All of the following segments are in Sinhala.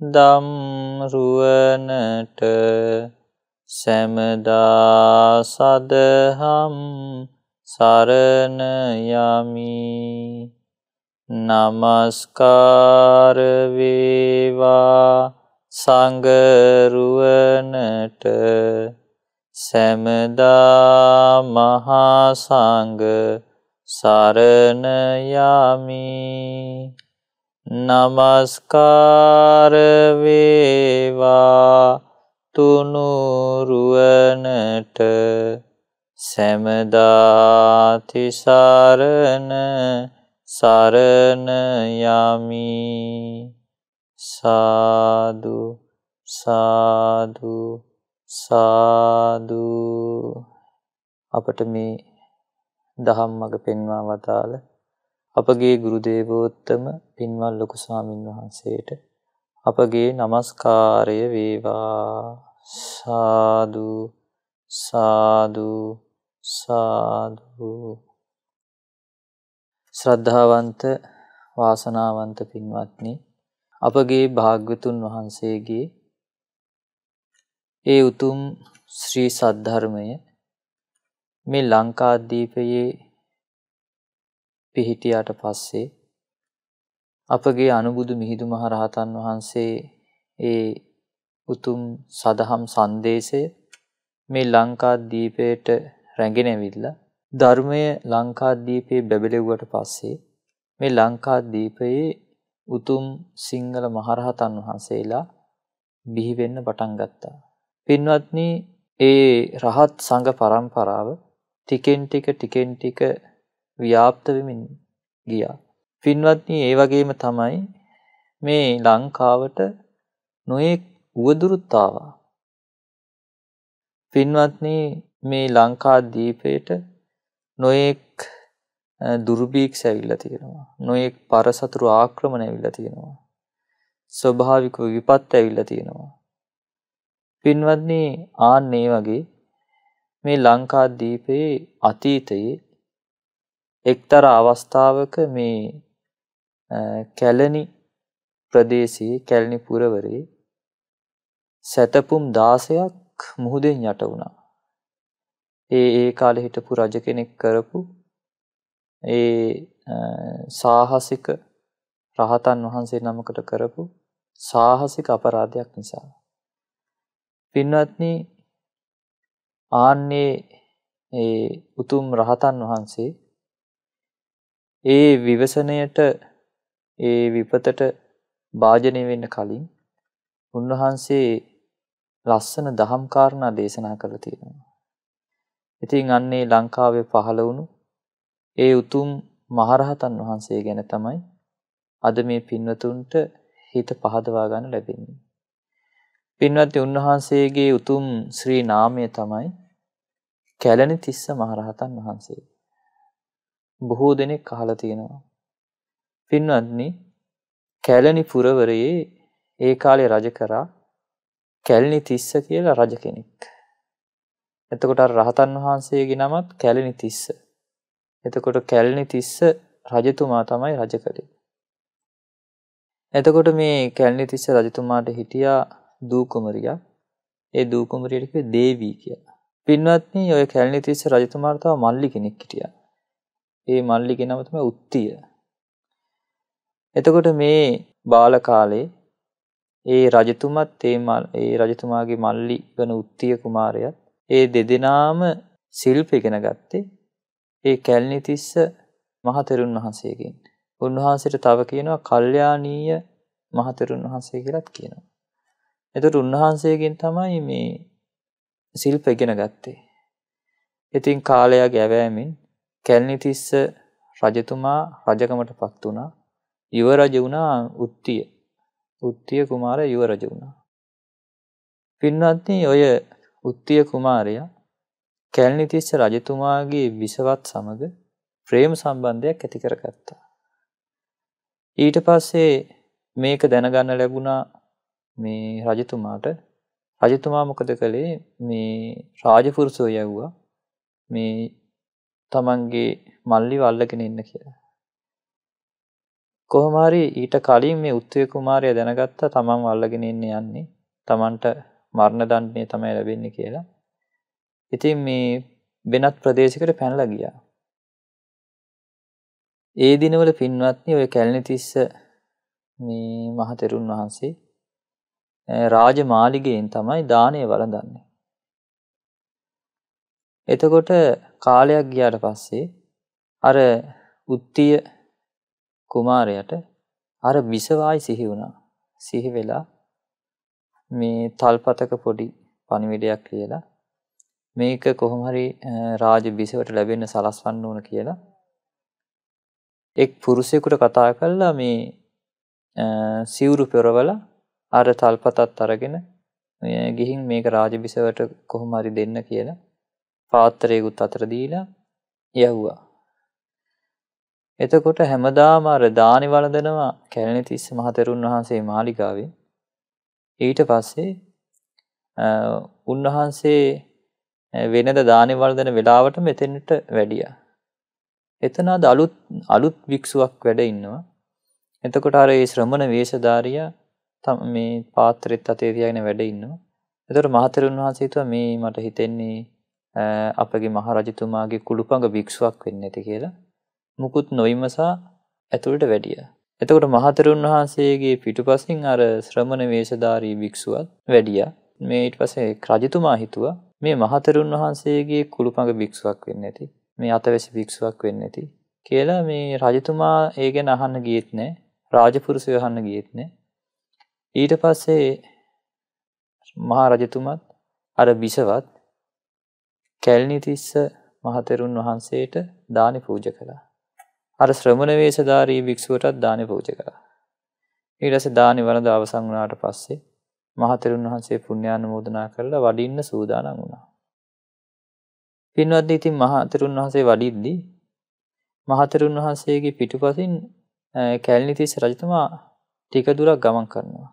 දම්රුවනට සැමදා සදහම් සරණයමි නමස්කාරවේවා සඟරුවනට සැමදා මහාසංග සරණයමි නමස්කාර වේවා තුනුරුවනට සැමදාති සරණ සරණ යමි සාදු සාදු සාදු අපට මේ දහම් මඟ පෙන්වා වදාළ අපගේ ගුරු දේවෝත්තම පින්වත් ලොකු ස්වාමින් වහන්සේට අපගේ নমස්කාරය වේවා සාදු සාදු සාදු ශ්‍රද්ධාවන්ත වාසනාවන්ත පින්වත්නි අපගේ භාග්‍යතුන් වහන්සේගේ ඒ උතුම් ශ්‍රී සද්ධර්මය මේ ලංකාදීපයේ පිහිටියාට පස්සේ අපගේ අනුබුදු මිහිඳු මහ රහතන් වහන්සේ ඒ උතුම් සදහම් සංදේශය මේ ලංකාද්වීපයට රැඟෙනවිල්ලා ධර්මය ලංකාද්වීපයේ බැබලෙව්වට පස්සේ මේ ලංකාද්වීපයේ උතුම් සිංහල මහරහතන් වහන්සේලා බිහි වෙන්න පටන් ගත්තා. පින්වත්නි ඒ රහත් සංඝ පරම්පරාව ටිකෙන් ටික ටිකෙන් ටික ව්‍යාප්ත වෙමින් ගියා. පින්වත්නි ඒ වගේම තමයි මේ ලංකාවට නොයෙක් උවදුරුත් ආවා. පින්වත්නි මේ ලංකාද්වීපයට නොයෙක් දුර්භීක්ෂ ඇවිල්ලා තියෙනවා. නොයෙක් පරසතුරු ආක්‍රමණ ඇවිල්ලා තියෙනවා. ස්වභාවික විපත් ඇවිල්ලා තියෙනවා. පින්වත්නි ආන් මේ වගේ මේ ලංකාද්වීපයේ අතීතයේ එක්තර අවස්ථාවක මේ කැලණි ප්‍රදේශයේ කැලණි පුරවරේ සැතපුම් 16ක් මුහුදෙන් යට වුණා. ඒ ඒ කාලේ හිටපු රජ කෙනෙක් කරපු ඒ සාහසික රහතන් වහන්සේ නමකට කරපු සාහසික අපරාධයක් නිසා. පින්වත්නි ආන්නේ ඒ උතුම් රහතන් වහන්සේ ඒ විවසනයට ඒ විපතට භාජනය වෙන්න කලින් උන්වහන්සේ ලස්සන දහම් කාරණා දේශනා කරලා තියෙනවා. ඉතින් අන්නේ ලංකාවේ පහළ වුණු ඒ උතුම් මහරහතන් වහන්සේ ගැන තමයි අද මේ පින්වතුන්ට හිත පහදවා ගන්න ලැබෙන්නේ. පින්වත්නි උන්වහන්සේගේ උතුම් ශ්‍රී නාමය තමයි කැලණි තිස්ස මහරහතන් වහන්සේ. බොහෝ දෙනෙක් අහලා තියෙනවා. පින්වත්නි කැලණි පුරවරයේ ඒ කාලේ රජ කරා කැලණි තිස්ස කියලා රජ කෙනෙක්. එතකොට අර රහතන් වහන්සේගේ නමත් කැලණි තිස්ස. එතකොට කැලණි තිස්ස රජතුමා තමයි රජ කළේ. එතකොට මේ කැලණි තිස්ස රජතුමාට හිටියා දූ කුමරියා. ඒ දූ කුමරියට කිව්වේ දේවී කියලා. පින්වත්නි ඔය කැලණි තිස්ස රජතුමාට තව මල්ලි කෙනෙක් හිටියා. ඒ මල්ලිගේ නම තමයි උත්තිය. එතකොට මේ බාල කාලේ ඒ රජතුමත් ඒ ඒ රජතුමාගේ මල්ලි වන උත්තිය කුමාරයත් ඒ දෙදෙනාම සිල්ප ඉගෙන ගත්තේ ඒ කැලණිතිස්ස මහතෙරුන් වහන්සේගෙන්. උන්වහන්සේට තව කියනවා කල්යාණීය මහතෙරුන් වහන්සේ කියලාත් කියනවා. එතකොට උන්වහන්සේගෙන් තමයි මේ සිල්ප ඉගෙන ගත්තේ. ඉතින් කාලය ගෑවෑමෙන් කැලණිතිස්ස රජතුමා රජකමට පත් වුණා. යුව රජ වුණා උත්තිය. උත්තිය කුමාර යුව රජ වුණා. පින්වත්නි ඔය උත්තිය කුමාරයා කැලණිතිස්ස රජතුමාගේ විසවත් සමග ප්‍රේම සම්බන්ධයක් ඇති කරගත්තා. ඊට පස්සේ මේක දැනගන්න ලැබුණා මේ රජතුමාට රජතුමා මොකද කළේ මේ රාජපුරුෂෝ යැව්වා මේ තමන්ගේ මල්ලි වල්ලගෙන ඉන්න කියලා. කොහොමහරි ඊට කලින් මේ උත්වය කුමාරය දැනගත්ත තමන් වල්ලගෙන ඉන්න යන්නේ තමන්ට මරණ දණ්ඩනය තමයි ලැබෙන්නේ කියලා. ඉතින් මේ වෙනත් ප්‍රදේශකට පැනල ගියා. ඒ දිනවල පින්වත්නි ඔය කැලණිතිස්ස මේ මහතෙරුන් වහන්සේ රාජමාලිගයෙන් තමයි දානය වළඳන්නේ. එතකොට කාලයක් ගියාට පස්සේ අර උත්තිය කුමාරයට අර විසවායි සිහි වුණා. සිහි වෙලා මේ තල්පතක පොඩි පණිවිඩයක් කියලා මේක කොහොම හරි රාජ බිසවට ලැබෙන්න සලස්වන්න ඕන කියලා එක් පුරුෂයෙකුට කතා කළා මේ සිවුරු පෙරවල අර තල්පතත් අරගෙන ගිහින් මේක රාජ බිසවට කොහොම හරි දෙන්න කියලා පාත්‍රයකුත් අතර දීලා යව්වා. එතකොට හැමදාම අර දානි වළඳනවා කැලණිතිස්ස මහතෙරුන් වහන්සේ මාලිගාවේ. ඊට පස්සේ උන්වහන්සේ වෙනද දානි වළඳන වෙලාවට මෙතෙන්ට වැඩියා. එතන අද අලුත් අලුත් වික්ෂුවක් වැඩ ඉන්නවා. එතකොට අර ඒ ශ්‍රමණ වේශධාරියා තම මේ පාත්‍රෙත් අතේ තියාගෙන වැඩ ඉන්නවා. එතකොට මහතෙරුන් වහන්සේ හිතුවා මේ මට හිතෙන්නේ අපගේ මහරජතුමාගේ කුළුපඟ භික්ෂුවක් වෙන්න ඇති කියලා මුකුත් නොයිමසා ඇතුළට වැඩිය. එතකොට මහතරුන් වහන්සේගේ පිටුපසින් අර ශ්‍රමණ වේශධාරී භික්ෂුවත් වැඩිය මේ ඊට පසේ රජතුමා හිතුව මේ මහතරුන් වහන්සේගේ කුළුපඟ භික්ෂුවක් වෙන්න ඇති මේ අතවැසි භික්ෂුවක් වෙන්න ඇති කියලා මේ රජතුමා ඒ ගැන අහන්න ගියෙත් නෑ රාජපුරුෂය අහන්න ගියෙත් නෑ ඊට පස්සේ මහා රජතුමත් අර විසවත් කැලණිතිස්ස මහතෙරුන් වහන්සේට දානි පූජ කළා. අර ශ්‍රමණ වේශධාරී භික්ෂුවටත් දානි පූජ කළා. ඊට පස්සේ දානි වරද අවසන් වුණාට පස්සේ මහතෙරුන් වහන්සේ පුණ්‍යානුමෝදනා කරලා වඩින්න සූදානම් වුණා. පින්වත්නි ඉතින් මහතෙරුන් වහන්සේ වඩිද්දී මහතෙරුන් වහන්සේගේ පිටුපසින් කැලණිතිස්ස රජතුමා ටික දුරක් ගමන් කරනවා.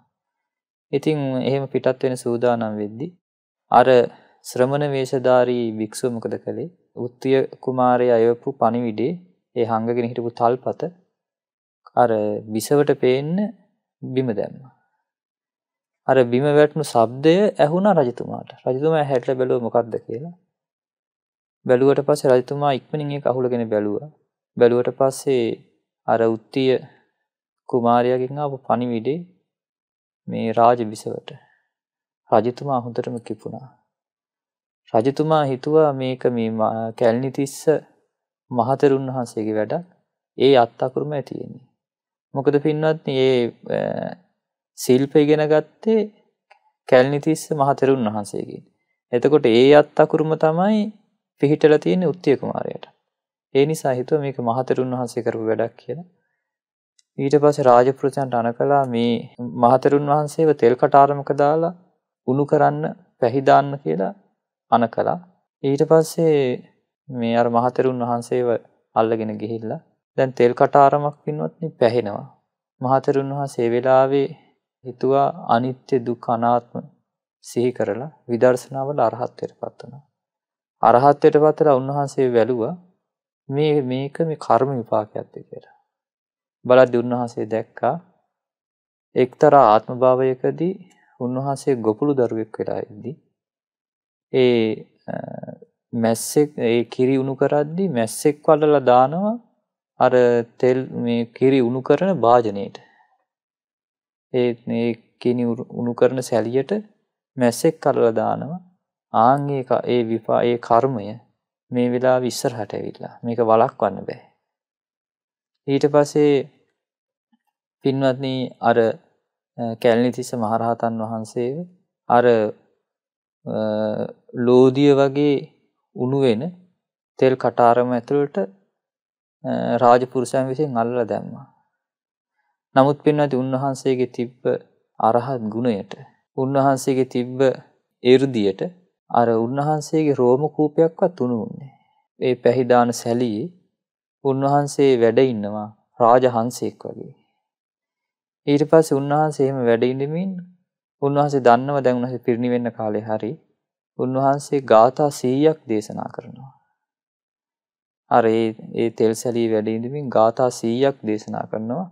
ඉතින් එහෙම පිටත් වෙන සූදානම් වෙද්දී අර ශ්‍රමණ වේශධාරී භික්ෂුව මොකද කළේ? උත්තිය කුමාරයා අයවපු පණිවිඩේ ඒ හංගගෙන හිටපු තල්පත අර විසවට පේන්න බිම දැම්මා. අර බිම වැටුණු ශබ්දය ඇහුණා රජතුමාට. රජතුමා හැටලා බැලුව මොකද්ද කියලා. බැලුවට පස්සේ රජතුමා ඉක්මනින් ඒක අහුලගෙන බැලුවා. බැලුවට පස්සේ අර උත්තිය කුමාරයාගෙන් ආපු පණිවිඩේ මේ රාජ විසවට රජතුමා හොඳටම කිපුණා. රජතුමා හිතුවා මේක මේ කැලණිතිස්ස මහතෙරුන් වහන්සේගේ වැඩක්. ඒ අත්අකුරුමයි තියෙන්නේ. මොකද පින්වත්නි මේ ශිල්ප ඉගෙන ගත්තේ කැලණිතිස්ස මහතෙරුන් වහන්සේගෙන්. එතකොට ඒ අත්අකුරුම තමයි පිහිටලා තියෙන්නේ උත්තිය කුමාරයාට. ඒ නිසා හිතුව මේක මහතෙරුන් වහන්සේ කරපු වැඩක් කියලා. ඊට පස්සේ රාජපුරුෂයන්ට අනකලා මේ මහතෙරුන් වහන්සේව තෙල් කටාරමක දාලා උණු කරන්න පැහිදාන්න කියලා අන කලා ඊට පස්සේ මේ අර මහතෙරුන් වහන්සේව අල්ලගෙන ගිහිල්ලා දැන් තෙල් කටාරමක් පින්වත්නි පැහෙනවා මහතෙරුන් වහන්සේ වෙලාවේ හිතුවා අනිත්‍ය දුක් අනාත්ම සිහි කරලා විදර්ශනාවල අරහත්ත්වයට පත් වෙනවා අරහත්ත්වයට පත්ලා උන්වහන්සේ වැළුවා මේ මේක මේ කර්ම විපාකයක්ද කියලා බලද්දී උන්වහන්සේ දැක්කා එක්තරා ආත්ම භාවයකදී උන්වහන්සේ ගොපළු දරුවෙක් වෙලා ඉද්දී ඒ මැස්සෙක් ඒ කිරි උණු කරද්දි මැස්සෙක් වඩලා දානවා අර තෙල් මේ කිරි උණු කරන භාජනයට. ඒත් මේ කිනි උණු කරන සැලියට මැස්සෙක් කරලා දානවා. ආන් ඒක ඒ විපා ඒ කර්මය මේ වෙලාව ඉස්සරහට ඇවිල්ලා මේක වළක්වන්න බෑ. ඊට පස්සේ පින්වත්නි අර කැලණිතිස්ස මහරහතන් වහන්සේව අර ලෝදිය වගේ උනුවෙන තෙල් කටාරම ඇතුළට රාජපුරුෂයන් විසින් අල්ල දැම්මා. නමුත් පෙන්වති උන්වහන්සේගේ තිබ්බ අරහත් ගුණයට උන්වහන්සේගේ තිබ්බ එරුදියට අර උන්වහන්සේගේ රෝම කූපයක්වත් උණු උන්නේ. ඒ පැහිදාන සැලියේ උන්වහන්සේ වැඩ ඉන්නවා රාජහංසයෙක් වගේ. ඊට පස්සේ උන්වහන්සේ එහෙම වැඩ ඉඳමින් උන්වහන්සේ දන්නව දැන් උන්වහන්සේ පිරිණිවෙන්න කාලේ හරි උන්වහන්සේ ගාථා 100ක් දේශනා කරනවා. අර ඒ ඒ තෙල් සැලී වැඩ ඉඳමින් ගාථා 100ක් දේශනා කරනවා.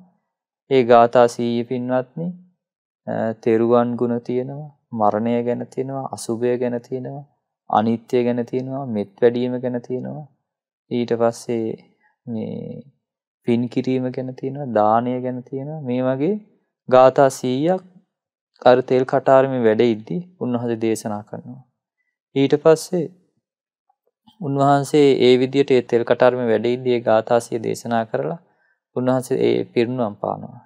ඒ ගාථා 100 පින්වත්නි තෙරුවන් ගුණ තියෙනවා, මරණය ගැන තියෙනවා, අසුභය ගැන තියෙනවා, අනිත්‍ය ගැන තියෙනවා, මෙත් වැඩීම ගැන තියෙනවා. ඊට පස්සේ මේ පින් කිරීම ගැන තියෙනවා, දානය ගැන තියෙනවා. මේ වගේ ගාථා 100ක් අර තෙල් කටාරමේ වැඩ ඉද්දී උන්වහන්සේ දේශනා කරනවා. ඊට පස්සේ උන්වහන්සේ ඒ විදිහට ඒ තෙල් කටාරමේ වැඩ ඉද්දී ගාථාසිය දේශනා කරලා උන්වහන්සේ ඒ පිරිනුවම් පානවා.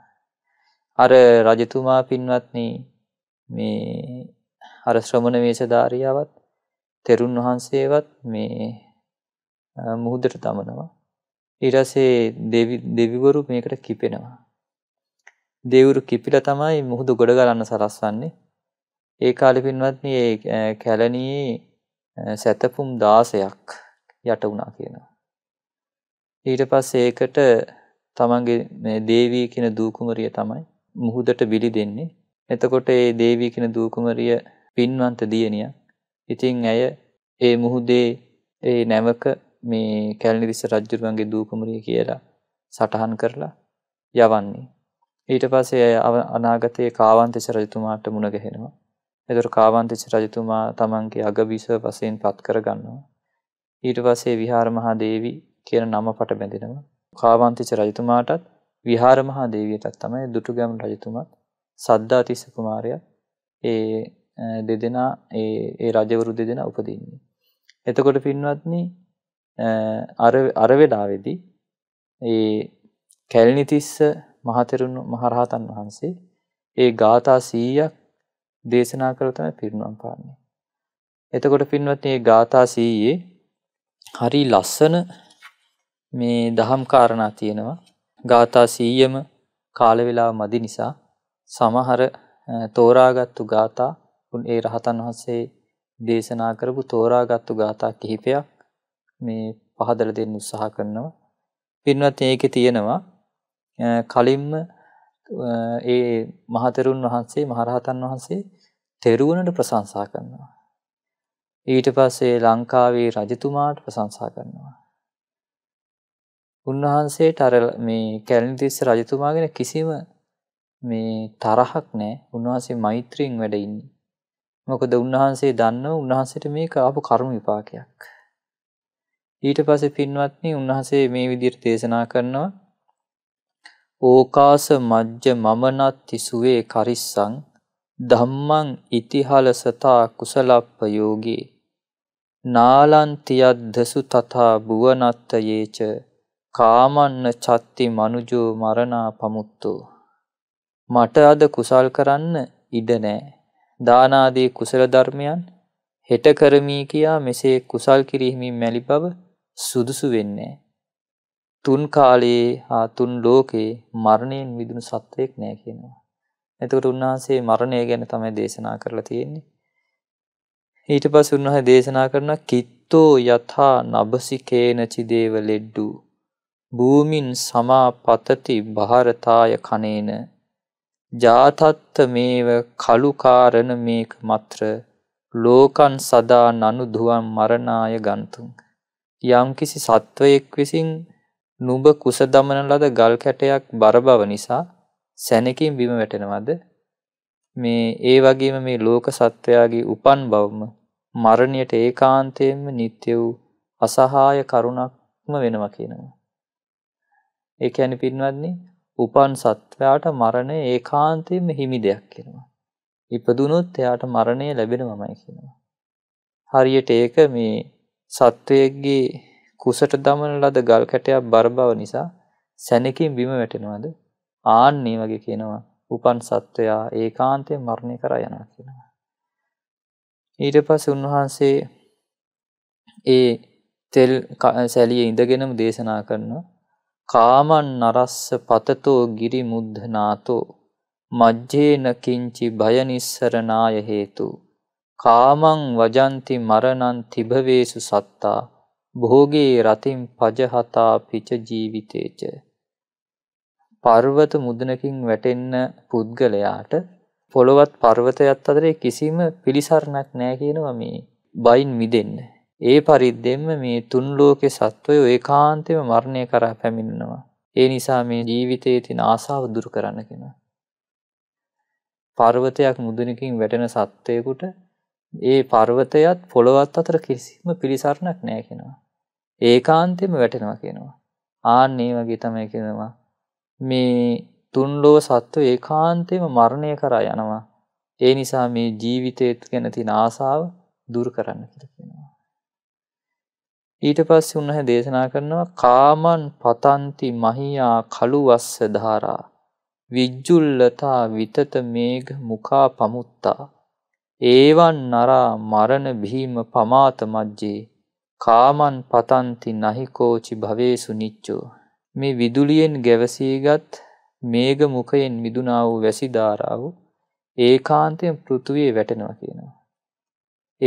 අර රජතුමා පින්වත්නි මේ අර ශ්‍රමණ වේශධාරියාවත් තෙරුන් වහන්සේවත් මේ මුහුදට තමනවා. ඊට පස්සේ දෙවිවරු මේකට කිපෙනවා. දෙවුරු කිපිල තමයි මුහුදු ගොඩ ගලන්න සලස්වන්නේ. ඒ කාලෙ පින්වත්නි ඒ කැලණියේ සැතපුම් 16ක් යට වුණා කියනවා. ඊට පස්සේ ඒකට තමන්ගේ මේ දේවී කියන දූ කුමරිය තමයි මුහුදට බිලි දෙන්නේ. එතකොට ඒ දේවී කියන දූ කුමරිය පින්වන්ත දියණියක්. ඉතින් ඇය ඒ මුහුදේ ඒ නැවක මේ කැලණි දිස්ස රජුරුවන්ගේ දූ කුමරිය කියලා සටහන් කරලා යවන්නේ. ඊට පස්සේ අනාගතයේ කාවන්තිස රජතුමාට මුණ ගැහෙනවා. එතකොට කාවන්තිස රජතුමා තමන්ගේ අගබිසව වශයෙන් පත් කරගන්නවා. ඊට පස්සේ විහාර මහා දේවී කියන නමකට බැඳෙනවා. කාවන්තිස රජතුමාටත් විහාර මහා දේවියටත් තමයි දුටුගැමුණු රජතුමත් සද්දාතිස්ස කුමාරයා ඒ දෙදෙනා ඒ ඒ රජවරු දෙදෙනා උපදින්නේ. එතකොට පින්වත්නි අර අර වෙලාවේදී ඒ කැලණිතිස්ස මහතෙරුණු මහරහතන් වහන්සේ ඒ ගාථා සීයක් දේශනා කරතම පිරුණම් පාන්නේ. එතකොට පින්වත් ඒ ගාථා සීයේ හරි ලස්සන මේ දහම් කාරණා තියෙනවා ගාථා සීයම කාලවෙලා මදි නිසා සමහර තෝරාගත්තු ගාථා උන් ඒ රහතන් වහන්සේ දේශනා කරපු තෝරාගත්තු ගාථා කිහිපයක් මේ පහදලා දෙන්න උත්සාහ කරනවා. පින්වත් මේකේ තියෙනවා කලින්ම ඒ මහතෙරුන් වහන්සේ මහරහතන් වහන්සේ තෙරුවනට ප්‍රශංසා කරනවා. ඊට පස්සේ ලංකාවේ රජතුමාට ප්‍රශංසා කරනවා. උන්වහන්සේට අර මේ කැලණිතිස්ස රජතුමා ගැන කිසිම මේ තරහක් නැහැ. උන්වහන්සේ මෛත්‍රියෙන් වැඩ ඉන්නේ. මොකද උන්වහන්සේ දන්නව උන්වහන්සේට මේක ආපු කර්ම විපාකයක්. ඊට පස්සේ පින්වත්නි උන්වහන්සේ මේ විදිහට දේශනා කරනවා ඕකාස මජ්ජ මමනත්ති සුවේ කරිස්සං ධම්මං ඉතිහල සතා කුසලප්පයෝගේ නාලන්තියද්දසු තථා භුවනත්තයේච කාමන්න චත්ති මනුජෝ මරණා පමුත්තෝ මට අද කුසල් කරන්න ඉඩ නෑ දානාදී කුසල ධර්මයන් හෙට කරමී කියා මෙසේ කුසල් කිරීමේ මැලි බව සුදුසු වෙන්නේ තුන් කාලයේ හා තුන් ලෝකේ මරණයෙන් මිදුණු සත්වයක් නෑ කියනවා. එතකොට උන්වහන්සේ මරණය ගැන තමයි දේශනා කරලා තියෙන්නේ. ඊට පස්සේ උන්වහන්සේ දේශනා කරන කිත්තෝ යථා නබසිකේන චිදේව ලෙඩ්ඩු භූමින් සමාපතති භාරතාය කනේන ජාතත්ත මේව කලුකාරණ මේක මත්‍ර ලෝකන් සදා නනු දුවන් මරණාය ගන්තුම් යම්කිසි සත්වයෙක් විසින් නුඹ කුස දමන ලද ගල් කැටයක් බර බව නිසා සැනකින් බිම වැටෙනවද මේ ඒ වගේම මේ ලෝක සත්වයාගේ උපන් බවම මරණයට ඒකාන්තයෙන්ම නිත්‍ය වූ අසහාය කරුණක්ම වෙනවා කියනවා ඒ කියන්නේ පින්වත්නි උපන් සත්වයාට මරණය ඒකාන්තයෙන්ම හිමි දෙයක් කියනවා ඉපදුනොත් එයාට මරණය ලැබෙනවමයි කියනවා හරියට ඒක මේ සත්වයෙක්ගේ කුසට දමන ලද ගල් කැටයක් බර බව නිසා සැනකින් බිම වැටෙනවද? ආන්නේ වගේ කියනවා උපන් සත්වයා ඒකාන්තයෙන් මරණය කරා යනවා කියනවා. ඊට පස්සේ උන්වහන්සේ ඒ තෙල් සැලිය ඉඳගෙනම දේශනා කරනවා කාමන් නරස්ස පතතෝ ගිරි මුද්ධනාතෝ මජ්ජේන කිංචි භය නිස්සරණාය හේතු කාමං වජන්ති මරණං තිභවේසු සත්තා භෝගේ රතින් පජහතා පිච ජීවිතේච පර්වත මුදනකින් වැටෙන්න පුද්ගලයාට පොළොවත් පර්වතයත් අතරේ කිසිම පිළිසරණක් නෑ කියනවා මේ බයින් මිදෙන්න. ඒ පරිද්දෙම මේ තුන් ලෝකේ සත්වය ඒකාන්තෙම මරණය කරා පැමිණෙනවා. ඒ නිසා මේ ජීවිතයේ තියෙන ආසාව දුරු කරන්න කෙනා. පර්වතයක් මුදුනකින් වැටෙන සත්වයකට ඒ පර්වතයත් පොළොවත් අතර කිසිම පිළිසරණක් නෑ කෙනවා. ඒ කාන්තෙම වැටෙනවා කියනවා. ආන්නේ වගේ තමයි කෙනවා. මේ තුන්ලෝ සත්ව ඒ කාන්තෙම මරණය කරා යනවා. ඒ නිසා මේ ජීවිතයත් ගැන තින ආසාාව දුර කරන්න කර කියෙනවා. ඊට පස්ස උන්නහ දේශනා කරනවා කාමන් පතන්ති මහියා කළුවස්ස ධාරා විජ්ජුල්ලතා විතත මේග මුකා පමුත්තා ඒවන් නරා මරණ බිහිම පමාත මජ්ජේ කාමන් පතන්ති නහිකෝචි භවේසු නිච්චෝ මේ විදුලියෙන් ගැවසීගත් මේග මුඛයෙන් මිදුනා වූ වැසි ධාරාව ඒකාන්තයෙන් පෘථුවේ වැටෙනවා කියනවා.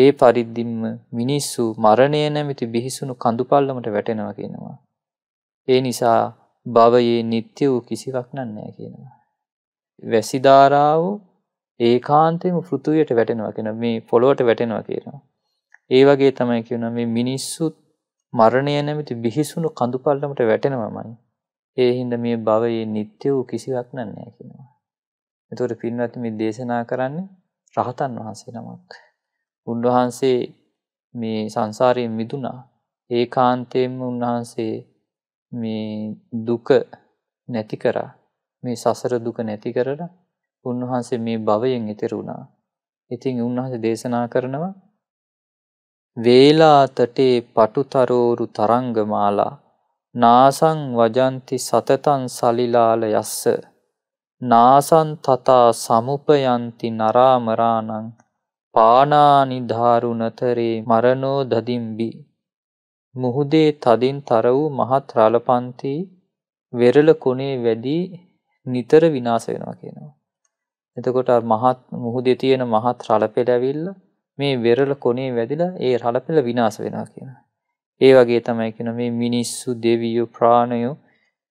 ඒ පරිද්දිම්ම මිනිස්සු මරණය නැමැති බිහිසුණු කඳුපල්ලමට වැටෙනවා කියනවා. ඒ නිසා භවයේ නිත්‍ය වූ කිසිවක් නැහැ කියනවා. වැසි ධාරාව ඒකාන්තයෙන් ෘතුයට වැටෙනවා කියෙන මේ පොළොවට වැටෙනවා කියනවා. ඒ වගේ තමයි කියන මේ මිනිස්සුත් මරණය නැමති බිහිසුණු කඳුපල්ලමට වැටෙනවමයි. ඒ හින්ද මේ භවයේ නිත්‍ය වූ කිසිවක් නන්නේ කියනවා. එතකොට පින්වත් මේ දේශනා කරන්නේ රහතන් වහන්සේ නමක්. උන්වහන්සේ මේ සංසාරයෙන් මිදුණා. ඒකාන්තයෙන්ම උන්වහන්සේ මේ දුක නැති කරා. මේ සසර දුක නැති කරලා උන්වහන්සේ මේ භවයෙන් එතෙර වුණා. ඉතින් උන්වහන්සේ දේශනා කරනවා වේලාතටේ පටුතරෝරු තරංගමාලා නාසං වජන්ති සතතන් සලිලාල යස්ස නාසන් තතා සමුපයන්ති නරාමරාණං පානානිධාරුනතරේ මරණෝ දදිම්බි මුහුදේ තදින් තර වූ මහත් රලපන්ති වෙරළ කොනේ වැඩි නිතර විනාශ වෙනවා කියනවා එතකොට මහත් මුහුදේ තියෙන මහත් රළපෙළ ඇවිල්ලා මේ වෙරළ කොනේ වැදිලා ඒ රළපෙළ විනාශ වෙනවා කියන. ඒ වගේ තමයි කියන මේ මිනිස්සු දෙවියෝ ප්‍රාණයෝ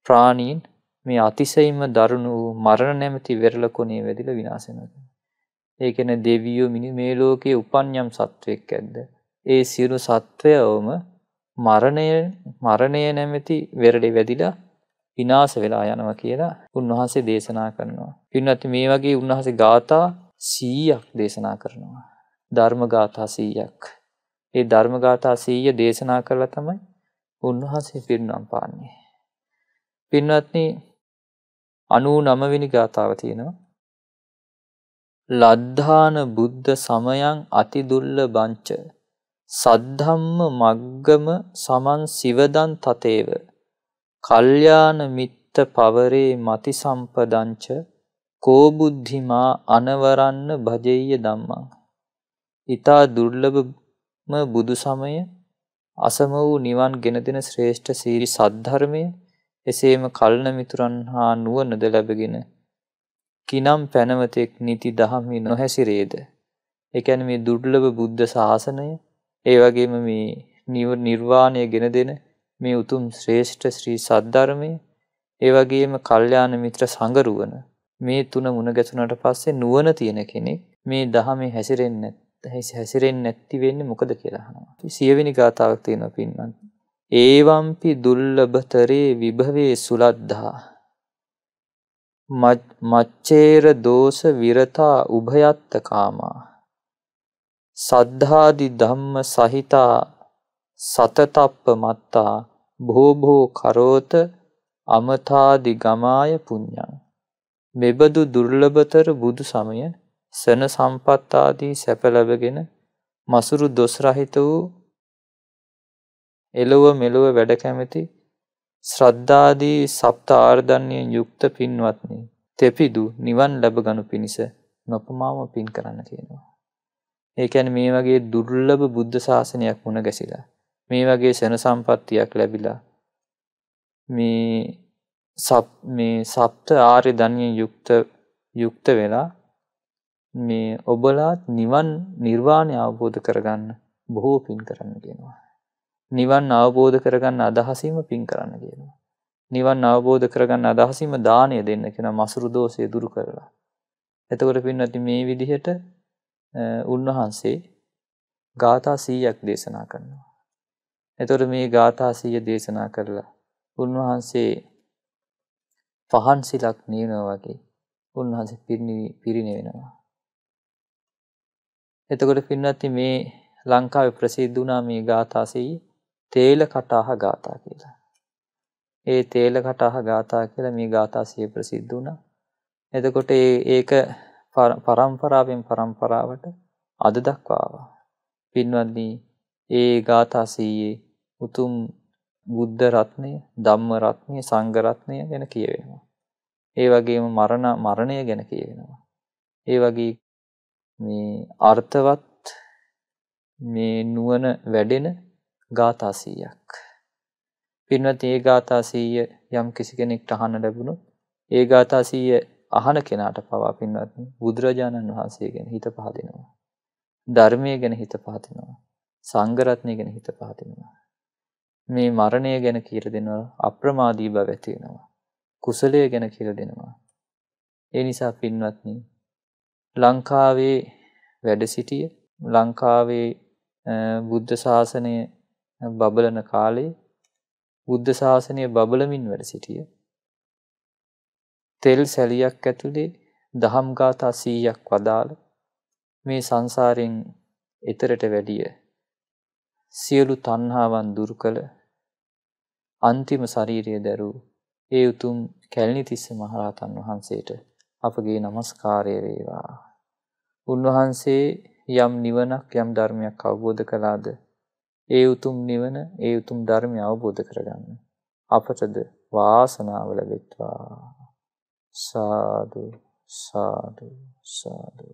ප්‍රාණීන් මේ අතිශයින්ම දරුණු මරණ නැමැති වෙරළ කොනේ වැදිලා විනාශ වෙනවා. ඒ කියන්නේ දෙවියෝ මිනි මේ ලෝකයේ උපන් යම් සත්වෙක් ඇද්ද? ඒ සියලු සත්වයවම මරණය මරණය නැමැති වෙරළේ වැදිලා විනාශ වෙලා යනවා කියලා උන්වහන්සේ දේශනා කරනවා. පින්වත් මේ වගේ උන්වහන්සේ ගාථා 100ක් දේශනා කරනවා. ධර්ම ගාථා 100ක්. ඒ ධර්ම ගාථා 100 දේශනා කළා තමයි උන්වහන්සේ පිරිනම් පාන්නේ. පින්වත්නි 99 වෙනි ගාථාව තියෙනවා. ලද්ධාන බුද්ධ සමයං අතිදුල්ලභංච සද්ධම්ම මග්ගම සමන් සිවදන් තතේව කල්යාණ මිත්ත පවරේ මති සම්පදංච කෝබුද්ධිමා අනවරන්න භජෙය්‍ය ධම්මං. ඊතා දුර්ලභම බුදු සමය අසම වූ නිවන් ගෙන දෙන ශ්‍රේෂ්ඨ සීරි සද්ධර්මය එසේම කල්න මිතුරන් හා නුවනද ලැබගෙන කිනම් පැනවතෙක් නිති දහමි නොහැසිරේද. එකැන මේ දුර්ලභ බුද්ධ ශාසනය ඒ වගේම මේ නිව නිර්වාණය ගෙන දෙන මේ උතුම් ශ්‍රේෂ්ඨ ශ්‍රී සද්ධර්මය ඒ වගේම කල්යාණ මිත්‍ර සංගරුවන මේ තුන මුණ ගැසුනට පස්සේ නුවණ තියෙන කෙනෙක් මේ දහමේ හැසිරෙන්නේ හැසිරෙන් නැත්ති වෙන්නේ මොකද කියලා අහනවා. සියවෙනි ගාතාවක් තියෙනවා පින්වත්. ඒවම්පි දුර්ලභතරේ විභවේ සුලද්ධා මච්චේර දෝෂ විරතා උභයත්ත කාමා සද්ධාදි ධම්ම සහිතා සතතප්ප මත්තා භෝභෝ කරෝත අමතාදි ගමාය පුඤ්ඤං මෙබඳු දුර්ලභතර බුදු සමය සන සම්පත් ආදී සැප ලැබගෙන මසුරු දොස් රහිත වූ එළව මෙලව වැඩ කැමැති ශ්‍රද්ධාදී සප්ත ආර්ධන්‍යයෙන් යුක්ත පින්වත්නි තෙපිදු නිවන් ලැබගනු පිණිස නොපමාම පින් කරන්න කියනවා. ඒ කියන්නේ මේ වගේ දුර්ලභ බුද්ධ ශාසනයක් මුණ ගැසිලා මේ වගේ සැන සම්පත්තියක් ලැබිලා මේ සප් මේ සප්ත ආර්ය ධනියෙන් යුක්ත යුක්ත වෙලා මේ ඔබලාත් නිවන් නිර්වාණය අවබෝධ කරගන්න බොහෝ පින් කරන්න කියනවා. නිවන් අවබෝධ කරගන්න අදහසීම පින් කරන්න කියනවා. නිවන් අවබෝධ කරගන්න අදහසීම දානය දෙන්න කෙන මසුරු දෝෂය දුරු කරලා. එතකොට පින්නති මේ විදිහට උන්වහන්සේ ගාථා සීයක් දේශනා කරනවා. එතොට මේ ගාථාසීය දේශනා කරලා උන්වහන්සේ පහන්සිලක් නියනවා වගේ උන්වහන්සේ පිරිණි පිරිණිවෙනවා. එතකොට පින්නත් මේ ලංකාවේ ප්‍රසිද්ධ වුණා මේ ගාථාසී තේල කටාහ ගාථා කියලා. ඒ තේල කටාහ ගාථා කියලා මේ ගාථාසිය ප්‍රසිද්ධ වුණා. එතකොට ඒක පරම්පරාවෙන් පරම්පරාවට අද දක්වා ආවා. පින්වත්නි ඒ ගාථාසීයේ උතුම් බුද්ධ රත්නය, ධම්ම රත්නය, සංඝ රත්නය ගැන කියවෙනවා. ඒ වගේම මරණ මරණය ගැන කියවෙනවා. ඒ වගේ මේ අර්ථවත් මේ නුවණ වැඩෙන ගාථා 100ක්. පින්වත් ඒ ගාථා 100 යම් කිසි කෙනෙක්ට අහන්න ලැබුණොත් ඒ ගාථා 100 අහන කෙනාට පවා පින්වත් බුදුරජාණන් වහන්සේ ගැන හිත පහදිනවා. ධර්මය ගැන හිත පහදිනවා. සංඝ රත්නය ගැන හිත පහදිනවා. මේ මරණය ගැන කියලා දෙනවා අප්‍රමාදී බව ඇති වෙනවා. කුසලය ගැන කියලා දෙනවා. ඒ නිසා පින්වත්නි ලංකාවේ වැඩ සිටිය ලංකාවේ බුද්ධ ශාසනය බබලන කාලේ බුද්ධ ශාසනය බබලමින් වැඩ සිටිය. තෙල් සැලියක් ඇතුලේ දහම් ගාථා 100ක් වදාළ මේ සංසාරෙන් එතරට වැඩිය සියලු තණ්හාවන් දුරු කළ අන්තිම ශරීරය දරූ ඒ උතුම් කැලණිතිස්ස මහරහතන් වහන්සේට අපගේ নমස්කාරය වේවා. උන්වහන්සේ යම් නිවනක් යම් ධර්මයක් අවබෝධ කළාද ඒ උතුම් නිවන ඒ උතුම් ධර්මය අවබෝධ කරගන්න අපටද වාසනාව ලැබෙත්වා. සාදු සාදු සාදු